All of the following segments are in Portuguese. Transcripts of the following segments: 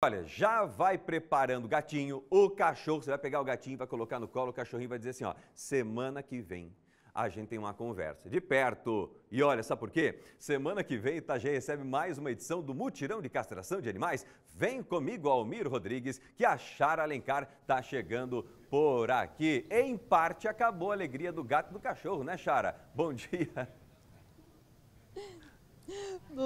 Olha, já vai preparando o gatinho, o cachorro, você vai pegar o gatinho, vai colocar no colo, o cachorrinho vai dizer assim, ó, semana que vem a gente tem uma conversa de perto. E olha, sabe por quê? Semana que vem Itagé recebe mais uma edição do Mutirão de Castração de Animais. Vem comigo, Almir Rodrigues, que a Chara Alencar está chegando por aqui. Em parte acabou a alegria do gato e do cachorro, né, Chara? Bom dia.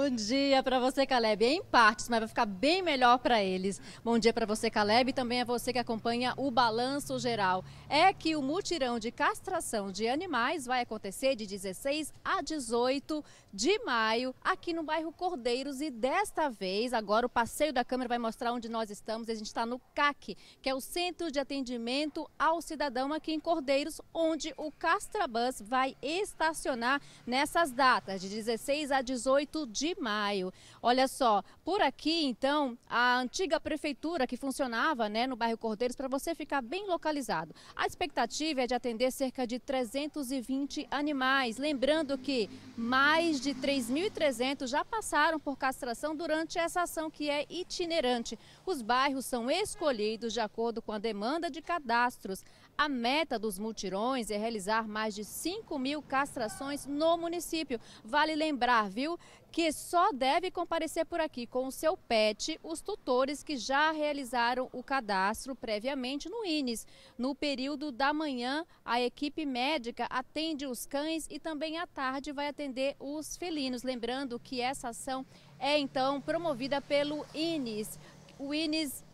Bom dia para você, Caleb. Em partes, mas vai ficar bem melhor para eles. Bom dia para você, Caleb, e também a você que acompanha o Balanço Geral. É que o mutirão de castração de animais vai acontecer de 16 a 18 de maio aqui no bairro Cordeiros. E desta vez, agora o passeio da câmera vai mostrar onde nós estamos. A gente está no CAC, que é o Centro de Atendimento ao Cidadão aqui em Cordeiros, onde o Castrabus vai estacionar nessas datas, de 16 a 18 de de maio. Olha só, por aqui então, a antiga prefeitura que funcionava né, no bairro Cordeiros, para você ficar bem localizado. A expectativa é de atender cerca de 320 animais. Lembrando que mais de 3.300 já passaram por castração durante essa ação que é itinerante. Os bairros são escolhidos de acordo com a demanda de cadastros. A meta dos multirões é realizar mais de 5 mil castrações no município. Vale lembrar, viu, que só deve comparecer por aqui com o seu PET os tutores que já realizaram o cadastro previamente no INES. No período da manhã, a equipe médica atende os cães e também à tarde vai atender os felinos. Lembrando que essa ação é então promovida pelo INES. O INES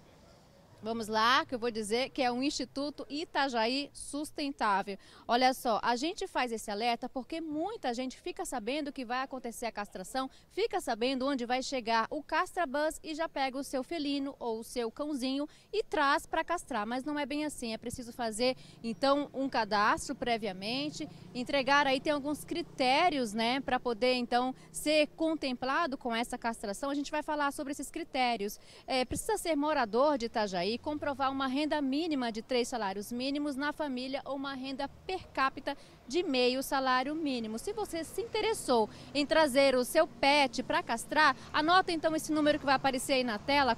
Vamos lá, que eu vou dizer que é um Instituto Itajaí Sustentável. Olha só, a gente faz esse alerta porque muita gente fica sabendo que vai acontecer a castração, fica sabendo onde vai chegar o castrabus e já pega o seu felino ou o seu cãozinho e traz para castrar. Mas não é bem assim, é preciso fazer então um cadastro previamente, entregar aí tem alguns critérios, né, para poder então ser contemplado com essa castração. A gente vai falar sobre esses critérios. É, precisa ser morador de Itajaí e comprovar uma renda mínima de três salários mínimos na família ou uma renda per capita de meio salário mínimo. Se você se interessou em trazer o seu pet para castrar, anota então esse número que vai aparecer aí na tela,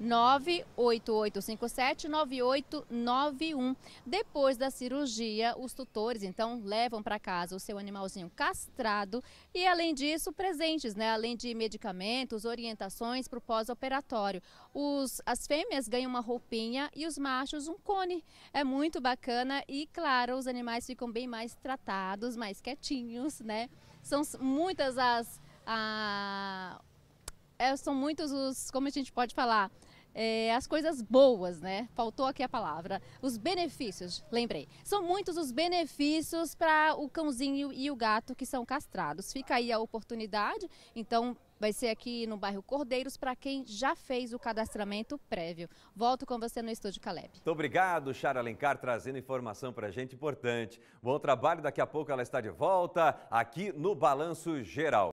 98857-9891. Depois da cirurgia, os tutores então levam para casa o seu animalzinho castrado e além disso, presentes, né? Além de medicamentos, orientações para o pós-operatório. As fêmeas ganham uma roupinha e os machos um cone. É muito muito bacana e, claro, os animais ficam bem mais tratados, mais quietinhos, né? São muitas as. A... Ah, é, são muitos os. Como a gente pode falar? é, as coisas boas, né? Faltou aqui a palavra. Os benefícios, lembrei. São muitos os benefícios para o cãozinho e o gato que são castrados. Fica aí a oportunidade, então vai ser aqui no bairro Cordeiros para quem já fez o cadastramento prévio. Volto com você no estúdio Caleb. Muito obrigado, Chara Alencar, trazendo informação para a gente importante. Bom trabalho, daqui a pouco ela está de volta aqui no Balanço Geral.